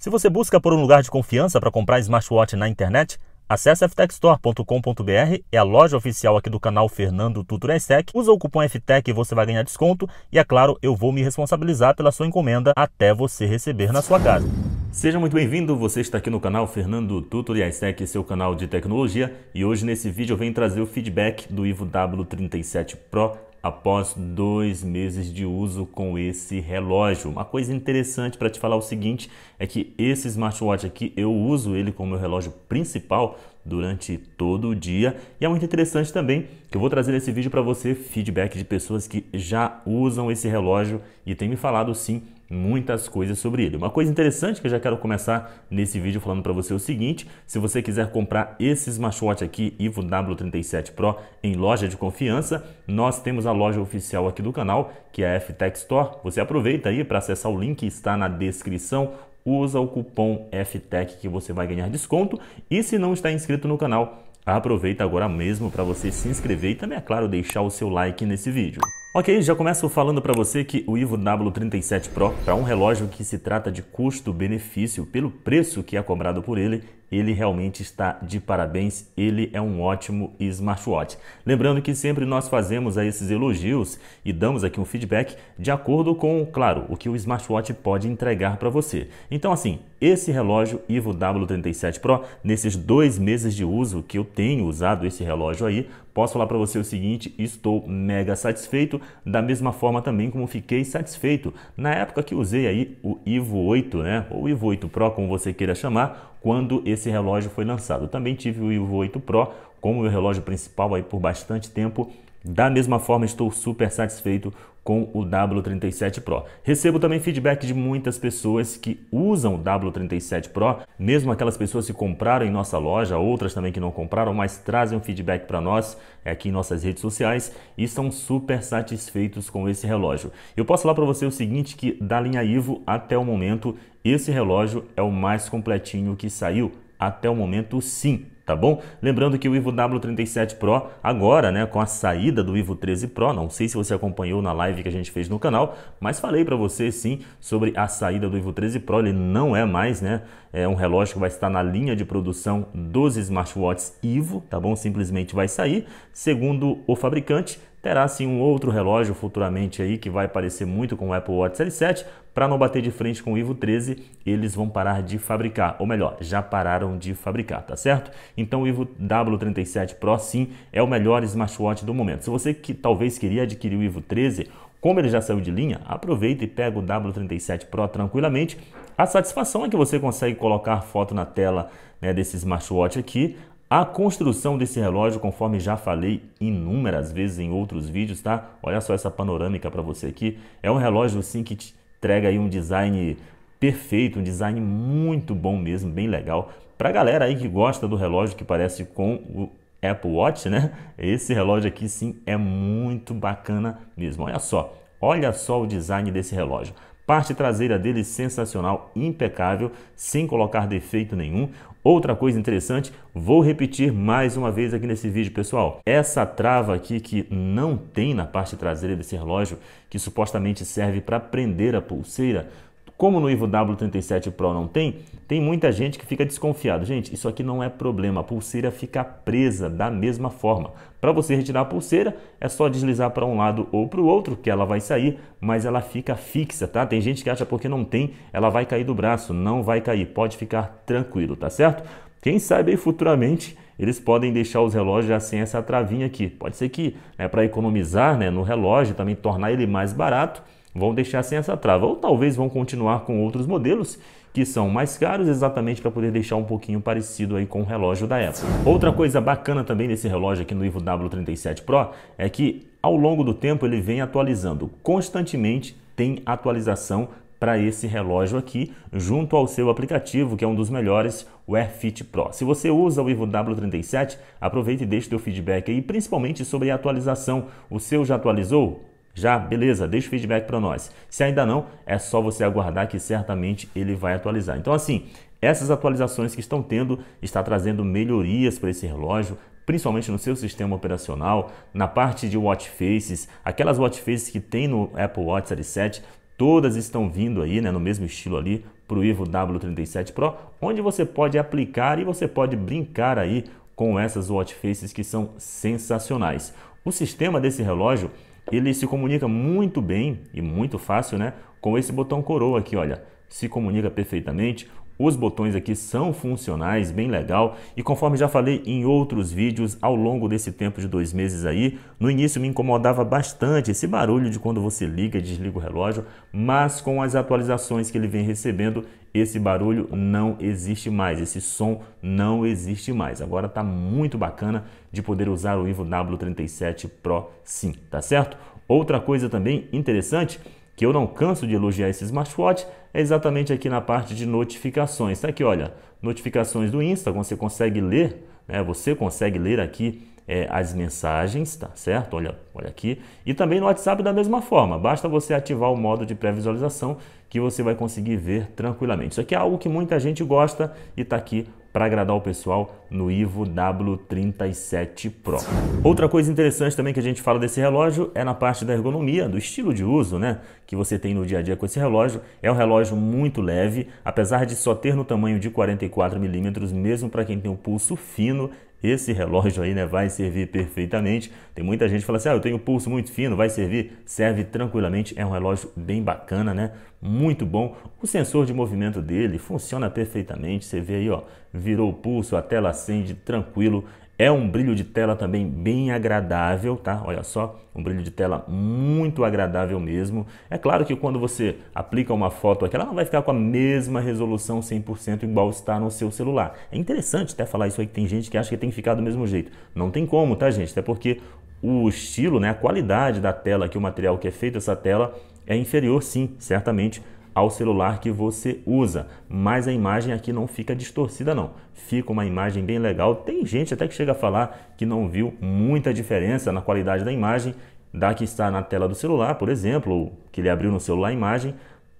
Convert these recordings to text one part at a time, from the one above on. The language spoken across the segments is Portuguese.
Se você busca por um lugar de confiança para comprar smartwatch na internet, acesse ftechstore.com.br, é a loja oficial aqui do canal Fernando Tutor Tech. Usa o cupom FTEC e você vai ganhar desconto. E é claro, eu vou me responsabilizar pela sua encomenda até você receber na sua casa. Seja muito bem-vindo, você está aqui no canal Fernando e Tech, seu canal de tecnologia, e hoje nesse vídeo eu venho trazer o feedback do Ivo W37 Pro após dois meses de uso com esse relógio. Uma coisa interessante para te falar o seguinte é que esse smartwatch aqui eu uso ele como meu relógio principal durante todo o dia e é muito interessante também que eu vou trazer nesse vídeo para você feedback de pessoas que já usam esse relógio e tem me falado sim muitas coisas sobre ele. Uma coisa interessante que eu já quero começar nesse vídeo falando para você é o seguinte, se você quiser comprar esse smartwatch aqui, Ivo W37 Pro, em loja de confiança, nós temos a loja oficial aqui do canal, que é a FTech Store. Você aproveita aí para acessar o link que está na descrição, usa o cupom FTEC que você vai ganhar desconto. E se não está inscrito no canal, aproveita agora mesmo para você se inscrever e também, é claro, deixar o seu like nesse vídeo. Ok, já começo falando para você que o Ivo W37 Pro, para é um relógio que se trata de custo-benefício, pelo preço que é cobrado por ele, ele realmente está de parabéns, ele é um ótimo smartwatch. Lembrando que sempre nós fazemos a esses elogios e damos aqui um feedback de acordo com, claro, o que o smartwatch pode entregar para você. Então assim, esse relógio Ivo W37 Pro, nesses dois meses de uso que eu tenho usado esse relógio aí, posso falar para você o seguinte: estou mega satisfeito, da mesma forma também como fiquei satisfeito na época que usei aí o Ivo 8, né? Ou Ivo 8 Pro, como você queira chamar, quando esse relógio foi lançado. também tive o Ivo 8 Pro como meu relógio principal aí por bastante tempo da mesma forma, estou super satisfeito com o W37 Pro. Recebo também feedback de muitas pessoas que usam o W37 Pro, mesmo aquelas pessoas que compraram em nossa loja, outras também que não compraram, mas trazem um feedback para nós aqui em nossas redes sociais e são super satisfeitos com esse relógio. Eu posso falar para você o seguinte que da linha Ivo até o momento, esse relógio é o mais completinho que saiu até o momento, sim tá bom? Lembrando que o Ivo W37 Pro agora, né, com a saída do Ivo 13 Pro, não sei se você acompanhou na live que a gente fez no canal, mas falei para você sim sobre a saída do Ivo 13 Pro, ele não é mais, né, é um relógio que vai estar na linha de produção dos smartwatches Ivo, tá bom? Simplesmente vai sair, segundo o fabricante, terá sim um outro relógio futuramente aí que vai parecer muito com o Apple Watch Série 7, para não bater de frente com o Ivo 13, eles vão parar de fabricar, ou melhor, já pararam de fabricar, tá certo? Então o Ivo W37 Pro sim é o melhor smartwatch do momento. Se você que talvez queria adquirir o Ivo 13, como ele já saiu de linha, aproveita e pega o W37 Pro tranquilamente. A satisfação é que você consegue colocar foto na tela né, desse smartwatch aqui, a construção desse relógio, conforme já falei inúmeras vezes em outros vídeos, tá? Olha só essa panorâmica para você aqui. É um relógio sim que te entrega aí um design perfeito, um design muito bom mesmo, bem legal. Pra galera aí que gosta do relógio que parece com o Apple Watch, né? Esse relógio aqui sim é muito bacana mesmo. Olha só, olha só o design desse relógio. Parte traseira dele sensacional, impecável, sem colocar defeito nenhum. Outra coisa interessante, vou repetir mais uma vez aqui nesse vídeo, pessoal. Essa trava aqui que não tem na parte traseira desse relógio, que supostamente serve para prender a pulseira, como no Ivo W37 Pro não tem, tem muita gente que fica desconfiado. Gente, isso aqui não é problema, a pulseira fica presa da mesma forma. Para você retirar a pulseira, é só deslizar para um lado ou para o outro que ela vai sair, mas ela fica fixa, tá? Tem gente que acha porque não tem, ela vai cair do braço, não vai cair, pode ficar tranquilo, tá certo? Quem sabe aí futuramente eles podem deixar os relógios já sem assim, essa travinha aqui. Pode ser que, né, para economizar né, no relógio, também tornar ele mais barato, vão deixar sem essa trava. Ou talvez vão continuar com outros modelos que são mais caros exatamente para poder deixar um pouquinho parecido aí com o relógio da Apple. Outra coisa bacana também desse relógio aqui no Ivo W37 Pro é que ao longo do tempo ele vem atualizando. Constantemente tem atualização para esse relógio aqui, junto ao seu aplicativo, que é um dos melhores, o AirFit Pro. Se você usa o Vivo W37, aproveite e deixe seu feedback aí, principalmente sobre a atualização. O seu já atualizou? Já? Beleza? Deixa o feedback para nós. Se ainda não, é só você aguardar que certamente ele vai atualizar. Então, assim, essas atualizações que estão tendo está trazendo melhorias para esse relógio, principalmente no seu sistema operacional, na parte de watch faces, aquelas watch faces que tem no Apple Watch Series 7, todas estão vindo aí, né, no mesmo estilo ali para o Ivo W37 Pro, onde você pode aplicar e você pode brincar aí com essas watch faces que são sensacionais. O sistema desse relógio ele se comunica muito bem e muito fácil, né? Com esse botão coroa aqui, olha. Se comunica perfeitamente os botões aqui são funcionais, bem legal. E conforme já falei em outros vídeos, ao longo desse tempo de dois meses aí, no início me incomodava bastante esse barulho de quando você liga e desliga o relógio, mas com as atualizações que ele vem recebendo, esse barulho não existe mais, esse som não existe mais. Agora está muito bacana de poder usar o Ivo W37 Pro sim, tá certo? Outra coisa também interessante que eu não canso de elogiar esse smartwatch, é exatamente aqui na parte de notificações. Está aqui, olha, notificações do Insta, você consegue ler, né? Você consegue ler aqui é, as mensagens, tá certo? Olha, olha aqui. E também no WhatsApp da mesma forma, basta você ativar o modo de pré-visualização que você vai conseguir ver tranquilamente. Isso aqui é algo que muita gente gosta e está aqui para agradar o pessoal no Ivo W37 Pro. Outra coisa interessante também que a gente fala desse relógio é na parte da ergonomia, do estilo de uso, né, que você tem no dia a dia com esse relógio. É um relógio muito leve, apesar de só ter no tamanho de 44 milímetros, mesmo para quem tem um pulso fino, esse relógio aí né, vai servir perfeitamente. Tem muita gente que fala assim: ah, eu tenho o pulso muito fino, vai servir? Serve tranquilamente. É um relógio bem bacana, né? Muito bom. O sensor de movimento dele funciona perfeitamente. Você vê aí, ó, virou o pulso, a tela acende tranquilo. É um brilho de tela também bem agradável, tá? Olha só, um brilho de tela muito agradável mesmo. É claro que quando você aplica uma foto aqui, ela não vai ficar com a mesma resolução 100% igual está no seu celular. É interessante até falar isso aí, que tem gente que acha que tem que ficar do mesmo jeito. Não tem como, tá gente? Até porque o estilo, né, a qualidade da tela que o material que é feito essa tela é inferior sim, certamente, ao celular que você usa. Mas a imagem aqui não fica distorcida não, fica uma imagem bem legal. Tem gente até que chega a falar que não viu muita diferença na qualidade da imagem da que está na tela do celular, por exemplo, que ele abriu no celular a imagem,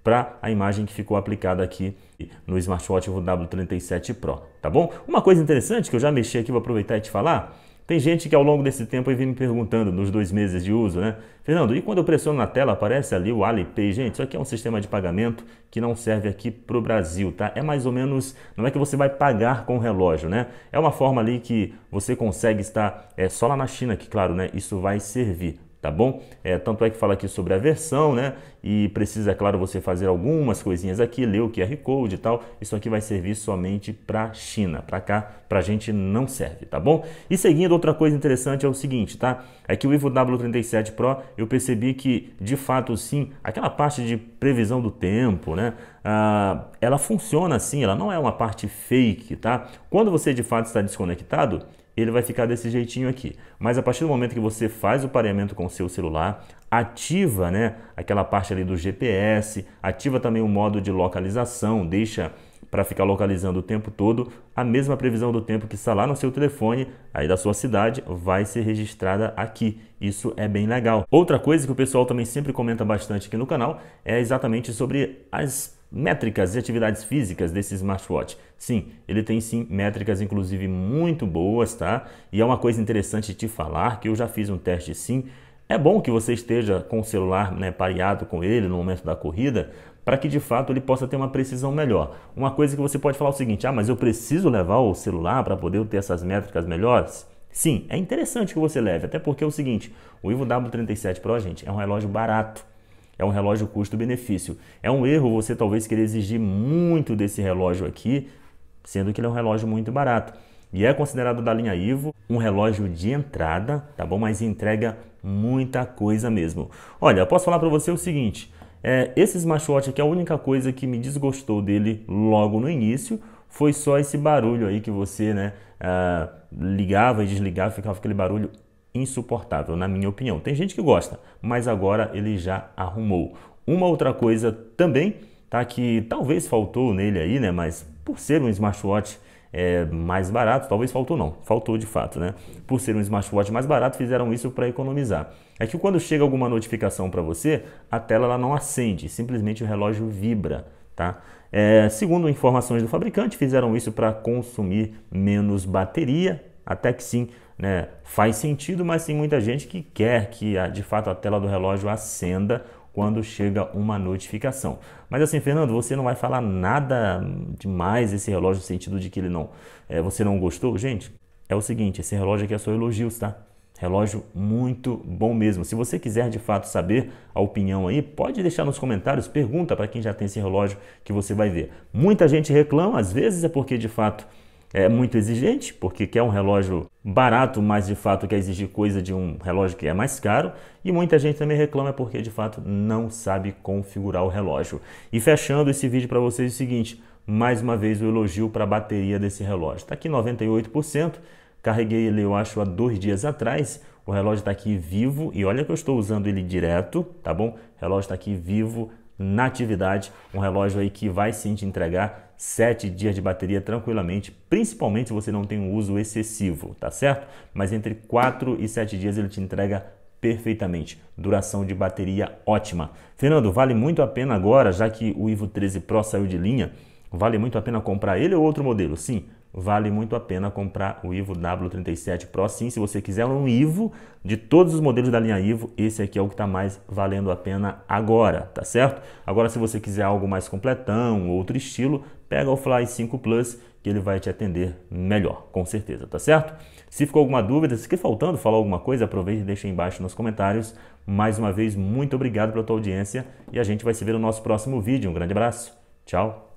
para a imagem que ficou aplicada aqui no smartwatch W37 Pro, tá bom? Uma coisa interessante que eu já mexi aqui, vou aproveitar e te falar, tem gente que ao longo desse tempo vem me perguntando, nos dois meses de uso, né? Fernando, e quando eu pressiono na tela aparece ali o Alipay? Gente, isso aqui é um sistema de pagamento que não serve aqui para o Brasil, tá? É mais ou menos, não é que você vai pagar com o relógio, né? É uma forma ali que você consegue estar é, só lá na China, que claro, né? Isso vai servir tá bom? É, tanto é que fala aqui sobre a versão, né? E precisa, claro, você fazer algumas coisinhas aqui, ler o QR Code e tal. Isso aqui vai servir somente para China, para cá, para gente não serve, tá bom? E seguindo, outra coisa interessante é o seguinte, tá? É que o Vivo W37 Pro, eu percebi que, de fato, sim, aquela parte de previsão do tempo, né? Ah, ela funciona assim, ela não é uma parte fake, tá? Quando você, de fato, está desconectado, ele vai ficar desse jeitinho aqui. Mas a partir do momento que você faz o pareamento com o seu celular, ativa né, aquela parte ali do GPS, ativa também o modo de localização, deixa para ficar localizando o tempo todo, a mesma previsão do tempo que está lá no seu telefone, aí da sua cidade, vai ser registrada aqui. Isso é bem legal. Outra coisa que o pessoal também sempre comenta bastante aqui no canal é exatamente sobre as métricas e atividades físicas desse smartwatch. Sim, ele tem sim métricas inclusive muito boas, tá? E é uma coisa interessante te falar que eu já fiz um teste sim. É bom que você esteja com o celular né, pareado com ele no momento da corrida, para que de fato ele possa ter uma precisão melhor. Uma coisa que você pode falar é o seguinte: ah, mas eu preciso levar o celular para poder ter essas métricas melhores? Sim, é interessante que você leve, até porque é o seguinte: o Ivo W37 Pro, gente, é um relógio barato. É um relógio custo-benefício. É um erro você talvez querer exigir muito desse relógio aqui, sendo que ele é um relógio muito barato. E é considerado da linha Ivo um relógio de entrada, tá bom? Mas entrega muita coisa mesmo. Olha, posso falar para você o seguinte, é, esse smartwatch aqui, a única coisa que me desgostou dele logo no início foi só esse barulho aí que você, né, ah, ligava e desligava, ficava aquele barulho insuportável, na minha opinião. Tem gente que gosta, mas agora ele já arrumou. Uma outra coisa também, tá? Que talvez faltou nele aí, né? Mas por ser um smartwatch é, mais barato, talvez faltou não, faltou de fato, né? Por ser um smartwatch mais barato, fizeram isso para economizar. É que quando chega alguma notificação para você, a tela ela não acende, simplesmente o relógio vibra, tá? É, segundo informações do fabricante, fizeram isso para consumir menos bateria até que sim, né, faz sentido, mas tem muita gente que quer que ah, de fato a tela do relógio acenda quando chega uma notificação. Mas assim, Fernando, você não vai falar nada demais esse relógio no sentido de que ele não, é, você não gostou, gente. É o seguinte, esse relógio aqui é só elogios, tá? Relógio muito bom mesmo. Se você quiser de fato saber a opinião aí, pode deixar nos comentários, pergunta para quem já tem esse relógio que você vai ver. Muita gente reclama, às vezes é porque de fato é muito exigente, porque quer um relógio barato, mas de fato quer exigir coisa de um relógio que é mais caro, e muita gente também reclama porque de fato não sabe configurar o relógio. E fechando esse vídeo para vocês é o seguinte, mais uma vez o elogio para a bateria desse relógio. Está aqui 98%, carreguei ele eu acho há dois dias atrás, o relógio está aqui vivo e olha que eu estou usando ele direto, tá bom? O relógio está aqui vivo, na atividade, um relógio aí que vai sim te entregar 7 dias de bateria tranquilamente, principalmente se você não tem um uso excessivo, tá certo? Mas entre 4 e 7 dias ele te entrega perfeitamente. Duração de bateria ótima. Fernando, vale muito a pena agora, já que o Ivo 13 Pro saiu de linha, vale muito a pena comprar ele ou outro modelo? Sim, vale muito a pena comprar o Ivo W37 Pro. Sim, se você quiser um Ivo, de todos os modelos da linha Ivo, esse aqui é o que está mais valendo a pena agora, tá certo? Agora, se você quiser algo mais completão, outro estilo, pega o Fly 5 Plus que ele vai te atender melhor, com certeza, tá certo? Se ficou alguma dúvida, se ficou faltando falar alguma coisa, aproveita e deixa aí embaixo nos comentários. Mais uma vez, muito obrigado pela tua audiência e a gente vai se ver no nosso próximo vídeo. Um grande abraço, tchau!